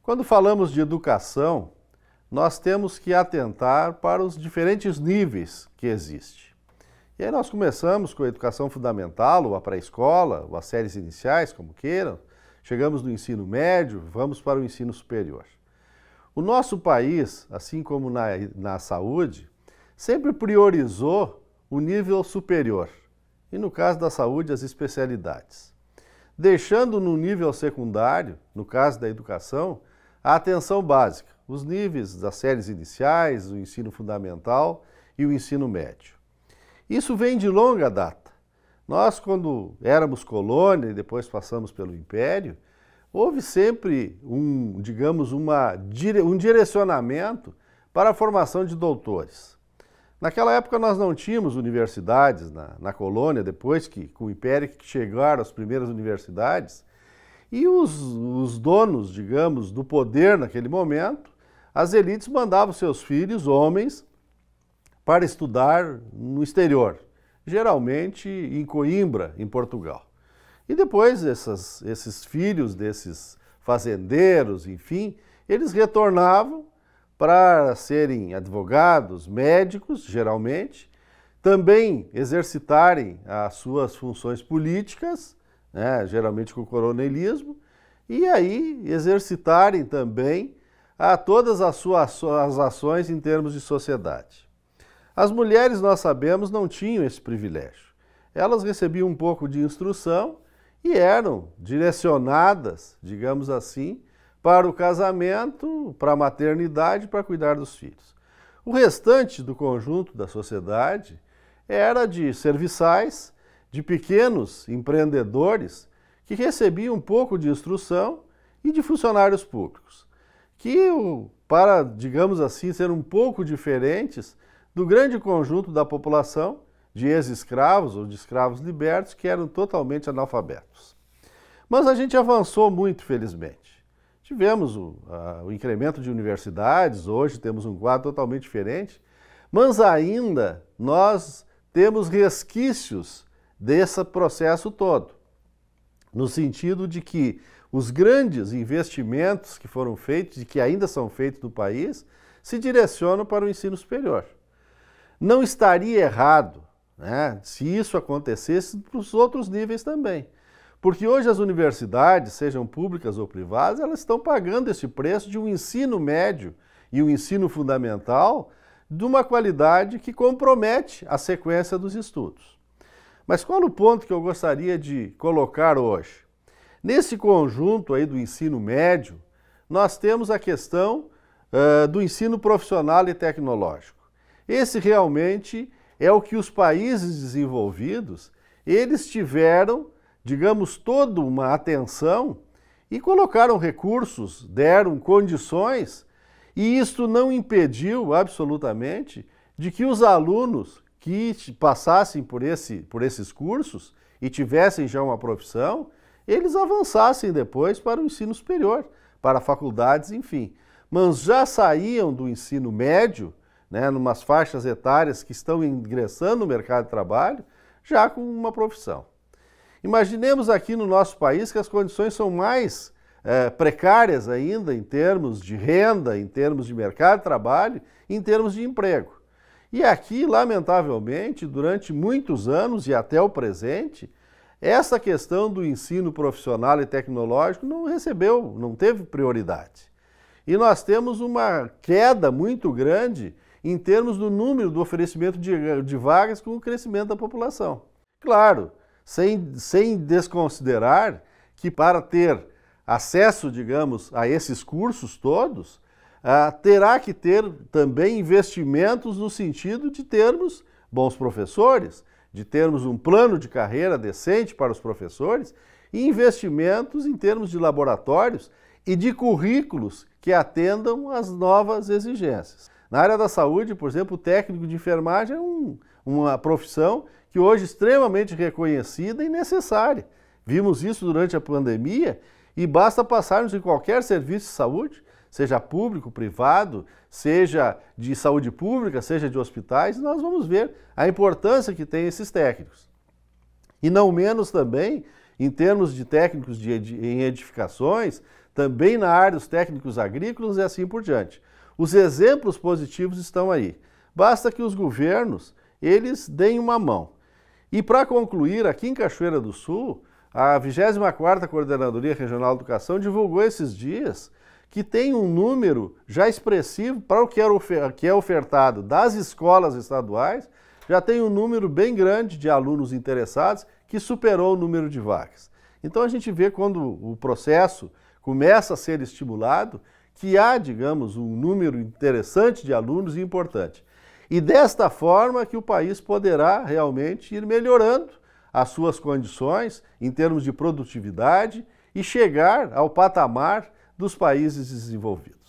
Quando falamos de educação, nós temos que atentar para os diferentes níveis que existem. E aí nós começamos com a educação fundamental, ou a pré-escola, ou as séries iniciais, como queiram, chegamos no ensino médio, vamos para o ensino superior. O nosso país, assim como na, na saúde, sempre priorizou o nível superior e, no caso da saúde, as especialidades. Deixando no nível secundário, no caso da educação, a atenção básica, os níveis das séries iniciais, o ensino fundamental e o ensino médio. Isso vem de longa data. Nós, quando éramos colônia e depois passamos pelo Império, houve sempre um, digamos, uma, um direcionamento para a formação de doutores. Naquela época nós não tínhamos universidades na, na colônia, depois que com o Império que chegaram as primeiras universidades, e os, os donos, digamos, do poder naquele momento, as elites mandavam seus filhos, homens, para estudar no exterior, geralmente em Coimbra, em Portugal. E depois essas, esses filhos desses fazendeiros, enfim, eles retornavam para serem advogados, médicos, geralmente, também exercitarem as suas funções políticas, né, geralmente com o coronelismo, e aí exercitarem também a ah, todas as suas ações em termos de sociedade. As mulheres, nós sabemos, não tinham esse privilégio. Elas recebiam um pouco de instrução e eram direcionadas, digamos assim, para o casamento, para a maternidade, para cuidar dos filhos. O restante do conjunto da sociedade era de serviçais, de pequenos empreendedores que recebiam um pouco de instrução e de funcionários públicos, que para, digamos assim, ser um pouco diferentes do grande conjunto da população de ex-escravos ou de escravos libertos que eram totalmente analfabetos. Mas a gente avançou muito, felizmente. Tivemos o, a, o incremento de universidades, hoje temos um quadro totalmente diferente, mas ainda nós temos resquícios desse processo todo, no sentido de que os grandes investimentos que foram feitos e que ainda são feitos no país se direcionam para o ensino superior. Não estaria errado né, se isso acontecesse para os outros níveis também. Porque hoje as universidades, sejam públicas ou privadas, elas estão pagando esse preço de um ensino médio e um ensino fundamental de uma qualidade que compromete a sequência dos estudos. Mas qual o ponto que eu gostaria de colocar hoje? Nesse conjunto aí do ensino médio, nós temos a questão uh, do ensino profissional e tecnológico. Esse realmente é o que os países desenvolvidos, eles tiveram digamos, toda uma atenção e colocaram recursos, deram condições, e isto não impediu absolutamente de que os alunos que passassem por, esse, por esses cursos e tivessem já uma profissão, eles avançassem depois para o ensino superior, para faculdades, enfim. Mas já saíam do ensino médio, né, numas faixas etárias que estão ingressando no mercado de trabalho, já com uma profissão. Imaginemos aqui no nosso país que as condições são mais é, precárias ainda em termos de renda, em termos de mercado de trabalho, em termos de emprego. E aqui, lamentavelmente, durante muitos anos e até o presente, essa questão do ensino profissional e tecnológico não recebeu, não teve prioridade. E nós temos uma queda muito grande em termos do número do oferecimento de, de vagas com o crescimento da população. Claro, sem, sem desconsiderar que para ter acesso, digamos, a esses cursos todos, ah, terá que ter também investimentos no sentido de termos bons professores, de termos um plano de carreira decente para os professores, e investimentos em termos de laboratórios e de currículos que atendam às novas exigências. Na área da saúde, por exemplo, o técnico de enfermagem é um, uma profissão que hoje é extremamente reconhecida e necessária. Vimos isso durante a pandemia e basta passarmos em qualquer serviço de saúde, seja público, privado, seja de saúde pública, seja de hospitais, nós vamos ver a importância que tem esses técnicos. E não menos também, em termos de técnicos de ed em edificações, também na área dos técnicos agrícolas e assim por diante. Os exemplos positivos estão aí. Basta que os governos, eles deem uma mão. E para concluir, aqui em Cachoeira do Sul, a 24ª Coordenadoria Regional de Educação divulgou esses dias que tem um número já expressivo para o que, é ofertado das escolas estaduais, já tem um número bem grande de alunos interessados que superou o número de vagas. Então a gente vê quando o processo começa a ser estimulado que há, digamos, um número interessante de alunos e importante. E desta forma que o país poderá realmente ir melhorando as suas condições em termos de produtividade e chegar ao patamar dos países desenvolvidos.